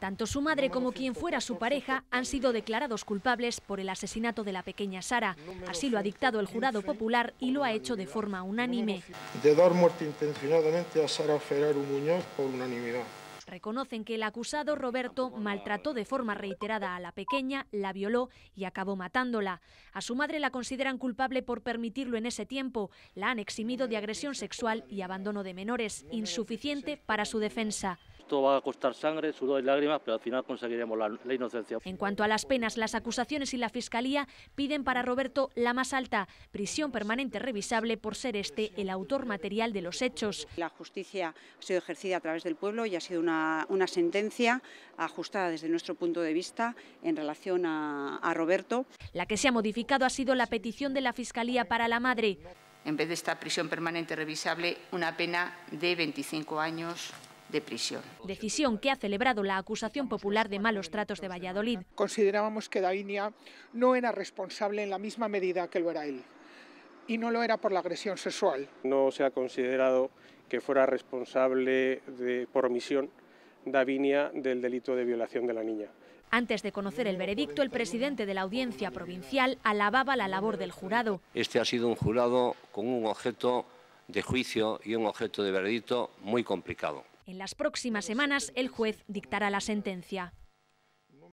Tanto su madre como quien fuera su pareja han sido declarados culpables por el asesinato de la pequeña Sara. Así lo ha dictado el jurado popular y lo ha hecho de forma unánime. De dar muerte intencionadamente a Sara por unanimidad. Reconocen que el acusado Roberto maltrató de forma reiterada a la pequeña, la violó y acabó matándola. A su madre la consideran culpable por permitirlo en ese tiempo. La han eximido de agresión sexual y abandono de menores, insuficiente para su defensa esto va a costar sangre, sudor y lágrimas, pero al final conseguiremos la, inocencia. En cuanto a las penas, las acusaciones y la Fiscalía piden para Roberto la más alta, prisión permanente revisable por ser este el autor material de los hechos. La justicia ha sido ejercida a través del pueblo y ha sido una, sentencia ajustada desde nuestro punto de vista en relación a, a Roberto. La que se ha modificado ha sido la petición de la Fiscalía para la madre. En vez de esta prisión permanente revisable, una pena de 25 años Decisión que ha celebrado la acusación popular de malos tratos de Valladolid. Considerábamos que Davinia no era responsable en la misma medida que lo era él, y no lo era por la agresión sexual. No se ha considerado que fuera responsable por omisión Davinia del delito de violación de la niña. Antes de conocer el veredicto, el presidente de la audiencia provincial alababa la labor del jurado. Este ha sido un jurado con un objeto de juicio y un objeto de veredicto muy complicado. En las próximas semanas el juez dictará la sentencia.